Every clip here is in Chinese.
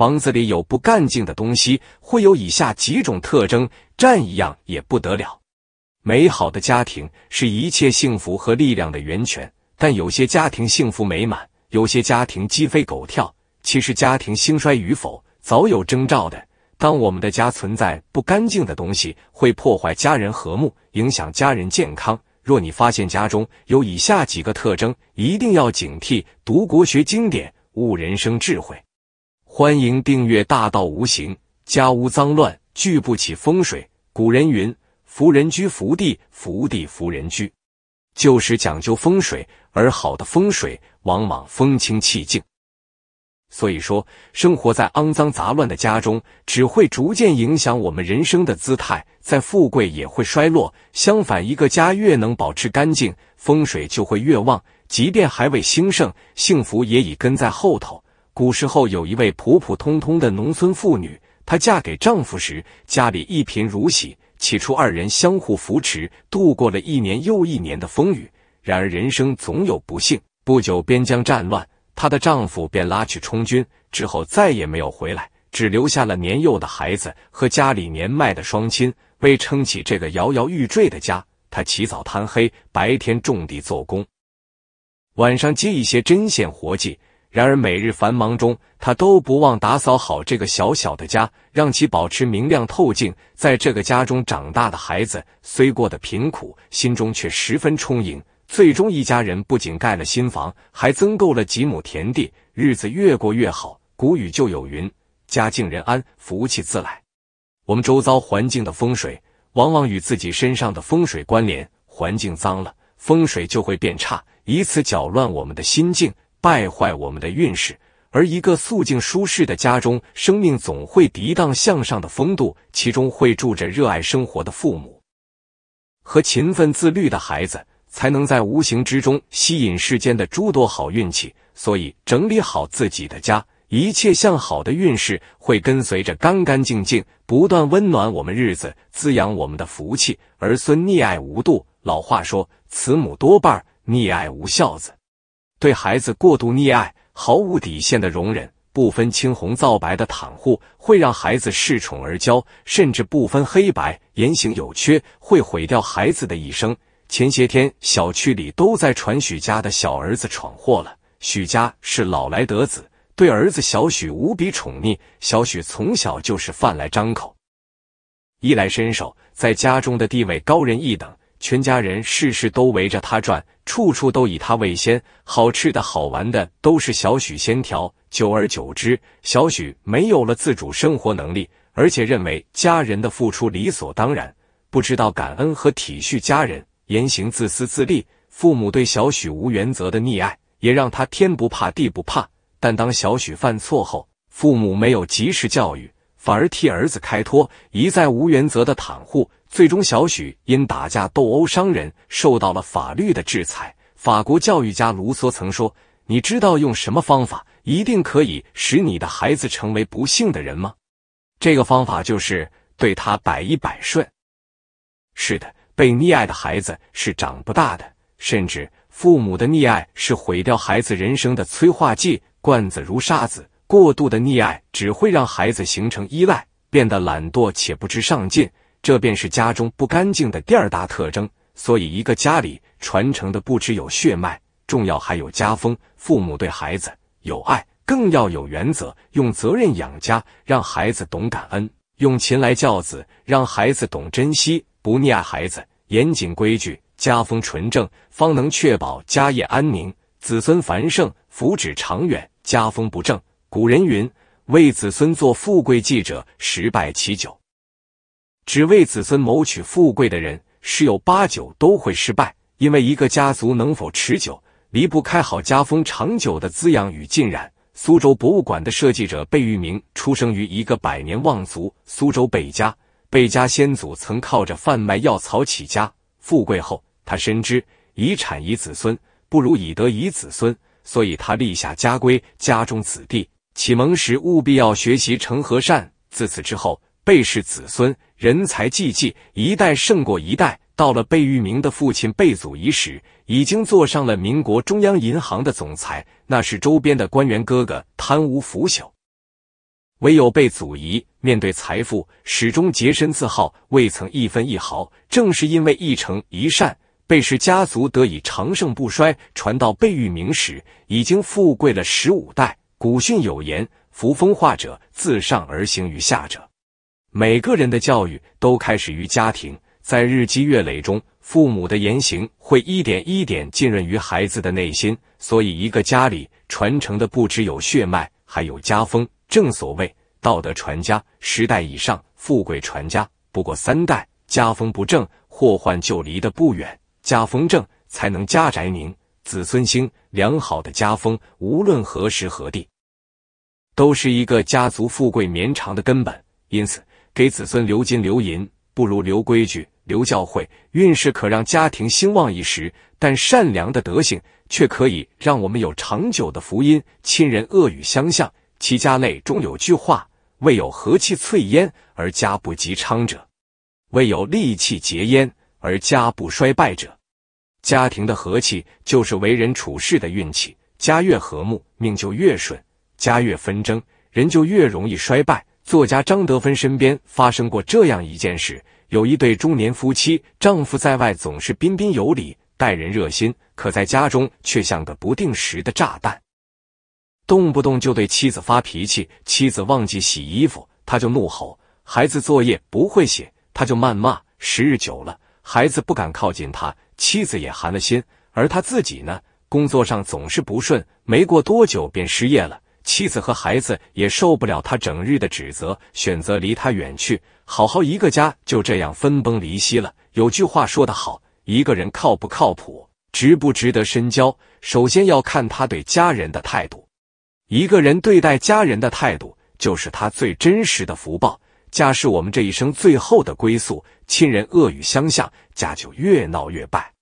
房子里有不干净的东西，会有以下几种特征，占一样也不得了。美好的家庭是一切幸福和力量的源泉，但有些家庭幸福美满，有些家庭鸡飞狗跳。其实家庭兴衰与否早有征兆的。当我们的家存在不干净的东西，会破坏家人和睦，影响家人健康。若你发现家中有以下几个特征，一定要警惕。读国学经典，悟人生智慧。欢迎订阅《大道无形》，家无脏乱，聚不起风水。古人云：“福人居福地，福地福人居。”就是讲究风水，而好的风水往往风清气静。所以说，生活在肮脏杂乱的家中，只会逐渐影响我们人生的姿态，在富贵也会衰落。相反，一个家越能保持干净，风水就会越旺。即便还未兴盛，幸福也已跟在后头。古时候有一位普普通通的农村妇女，她嫁给丈夫时家里一贫如洗。起初二人相互扶持，度过了一年又一年的风雨。然而人生总有不幸，不久边疆战乱，她的丈夫便拉去充军，之后再也没有回来，只留下了年幼的孩子和家里年迈的双亲。为撑起这个摇摇欲坠的家，她起早贪黑，白天种地做工，晚上接一些针线活计。然而每日繁忙中，他都不忘打扫好这个小小的家，让其保持明亮透净。在这个家中长大的孩子，虽过得贫苦，心中却十分充盈。最终，一家人不仅盖了新房，还增购了几亩田地，日子越过越好。古语就有云：“家境人安，福气自来。”我们周遭环境的风水，往往与自己身上的风水关联。环境脏了，风水就会变差，以此搅乱我们的心境。败坏我们的运势，而一个素净舒适的家中，生命总会涤荡向上的风度。其中会住着热爱生活的父母和勤奋自律的孩子，才能在无形之中吸引世间的诸多好运气。所以，整理好自己的家，一切向好的运势会跟随着干干净净，不断温暖我们日子，滋养我们的福气。儿孙溺爱无度，老话说“慈母多半溺爱无孝子”。对孩子过度溺爱、毫无底线的容忍、不分青红皂白的袒护，会让孩子恃宠而骄，甚至不分黑白，言行有缺，会毁掉孩子的一生。前些天小区里都在传许家的小儿子闯祸了。许家是老来得子，对儿子小许无比宠溺，小许从小就是饭来张口、衣来伸手，在家中的地位高人一等。全家人事事都围着他转，处处都以他为先，好吃的好玩的都是小许先挑。久而久之，小许没有了自主生活能力，而且认为家人的付出理所当然，不知道感恩和体恤家人，言行自私自利。父母对小许无原则的溺爱，也让他天不怕地不怕。但当小许犯错后，父母没有及时教育，反而替儿子开脱，一再无原则的袒护。最终，小许因打架斗殴伤人，受到了法律的制裁。法国教育家卢梭曾说：“你知道用什么方法一定可以使你的孩子成为不幸的人吗？”这个方法就是对他百依百顺。是的，被溺爱的孩子是长不大的，甚至父母的溺爱是毁掉孩子人生的催化剂。罐子如沙子，过度的溺爱只会让孩子形成依赖，变得懒惰且不知上进。这便是家中不干净的第二大特征。所以，一个家里传承的不只有血脉，重要还有家风。父母对孩子有爱，更要有原则，用责任养家，让孩子懂感恩；用勤来教子，让孩子懂珍惜，不溺爱孩子，严谨规矩，家风纯正，方能确保家业安宁、子孙繁盛、福祉长远。家风不正，古人云：“为子孙做富贵记者，十败其九。”只为子孙谋取富贵的人，十有八九都会失败，因为一个家族能否持久，离不开好家风长久的滋养与浸染。苏州博物馆的设计者贝聿铭出生于一个百年望族——苏州贝家。贝家先祖曾靠着贩卖药草起家，富贵后，他深知以产以子孙不如以德以子孙，所以他立下家规：家中子弟启蒙时务必要学习成和善。自此之后。贝氏子孙人才济济，一代胜过一代。到了贝聿铭的父亲贝祖仪时，已经坐上了民国中央银行的总裁。那是周边的官员哥哥贪污腐朽，唯有贝祖仪面对财富始终洁身自好，未曾一分一毫。正是因为一诚一善，贝氏家族得以长盛不衰。传到贝聿铭时，已经富贵了十五代。古训有言：“扶风化者，自上而行于下者。”每个人的教育都开始于家庭，在日积月累中，父母的言行会一点一点浸润于孩子的内心。所以，一个家里传承的不只有血脉，还有家风。正所谓“道德传家，十代以上；富贵传家，不过三代”。家风不正，祸患就离得不远。家风正，才能家宅宁，子孙兴。良好的家风，无论何时何地，都是一个家族富贵绵长的根本。因此。给子孙留金留银，不如留规矩、留教诲。运势可让家庭兴旺一时，但善良的德行却可以让我们有长久的福音。亲人恶语相向，其家内终有句话：未有和气萃焉而家不及昌者，未有戾气结焉而家不衰败者。家庭的和气就是为人处事的运气。家越和睦，命就越顺；家越纷争，人就越容易衰败。作家张德芬身边发生过这样一件事：有一对中年夫妻，丈夫在外总是彬彬有礼，待人热心；可在家中却像个不定时的炸弹，动不动就对妻子发脾气。妻子忘记洗衣服，他就怒吼；孩子作业不会写，他就谩骂。时日久了，孩子不敢靠近他，妻子也寒了心，而他自己呢，工作上总是不顺，没过多久便失业了。妻子和孩子也受不了他整日的指责，选择离他远去。好好一个家就这样分崩离析了。有句话说得好，一个人靠不靠谱，值不值得深交，首先要看他对家人的态度。一个人对待家人的态度，就是他最真实的福报。家是我们这一生最后的归宿，亲人恶语相向，家就越闹越败。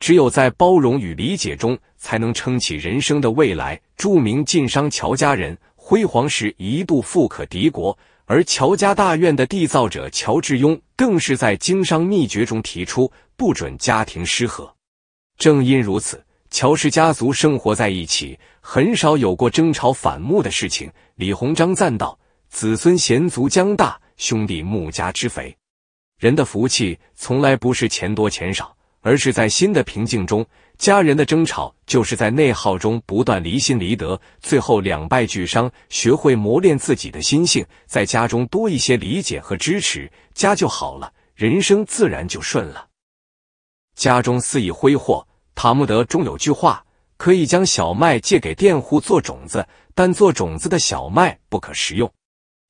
只有在包容与理解中。才能撑起人生的未来。著名晋商乔家人辉煌时一度富可敌国，而乔家大院的缔造者乔致庸更是在经商秘诀中提出不准家庭失和。正因如此，乔氏家族生活在一起，很少有过争吵反目的事情。李鸿章赞道：“子孙贤族将大，兄弟睦家之肥。”人的福气从来不是钱多钱少，而是在新的平静中。家人的争吵就是在内耗中不断离心离德，最后两败俱伤。学会磨练自己的心性，在家中多一些理解和支持，家就好了，人生自然就顺了。家中肆意挥霍，塔木德中有句话：可以将小麦借给佃户做种子，但做种子的小麦不可食用。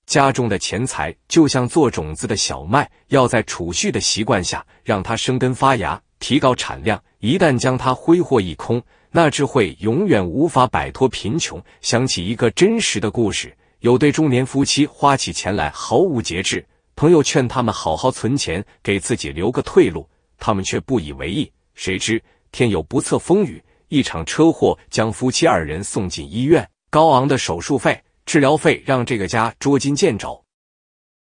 家中的钱财就像做种子的小麦，要在储蓄的习惯下让它生根发芽。提高产量，一旦将它挥霍一空，那只会永远无法摆脱贫穷。想起一个真实的故事，有对中年夫妻花起钱来毫无节制，朋友劝他们好好存钱，给自己留个退路，他们却不以为意。谁知天有不测风雨，一场车祸将夫妻二人送进医院，高昂的手术费、治疗费让这个家捉襟见肘，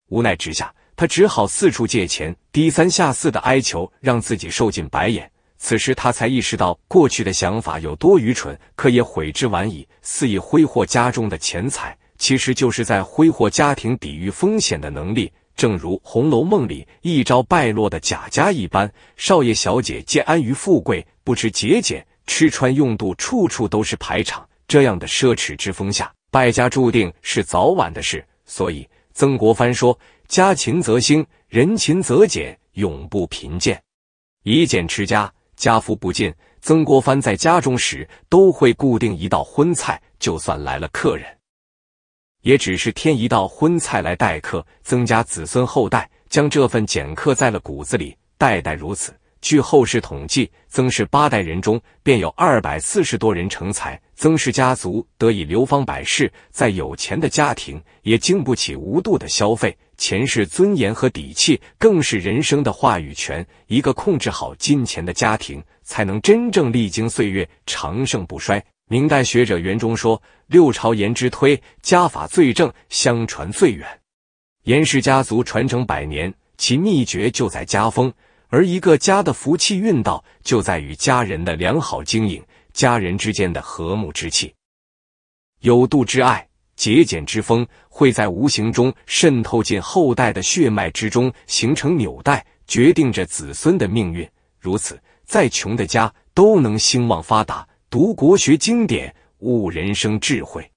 无奈之下。他只好四处借钱，低三下四的哀求，让自己受尽白眼。此时他才意识到过去的想法有多愚蠢，可也悔之晚矣。肆意挥霍家中的钱财，其实就是在挥霍家庭抵御风险的能力。正如《红楼梦》里一朝败落的贾家一般，少爷小姐皆安于富贵，不知节俭，吃穿用度处处都是排场。这样的奢侈之风下，败家注定是早晚的事。所以。曾国藩说：“家勤则兴，人勤则俭，永不贫贱。以俭持家，家富不尽。曾国藩在家中时，都会固定一道荤菜，就算来了客人，也只是添一道荤菜来待客，增加子孙后代，将这份俭刻在了骨子里，代代如此。据后世统计，曾氏八代人中便有二百四十多人成才，曾氏家族得以流芳百世。在有钱的家庭，也经不起无度的消费。钱是尊严和底气，更是人生的话语权。一个控制好金钱的家庭，才能真正历经岁月，长盛不衰。明代学者袁中说：“六朝言之推，家法最正，相传最远。”颜氏家族传承百年，其秘诀就在家风。而一个家的福气运道，就在于家人的良好经营，家人之间的和睦之气，有度之爱，节俭之风，会在无形中渗透进后代的血脉之中，形成纽带，决定着子孙的命运。如此，再穷的家都能兴旺发达。读国学经典，悟人生智慧。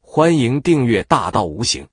欢迎订阅《大道无形》。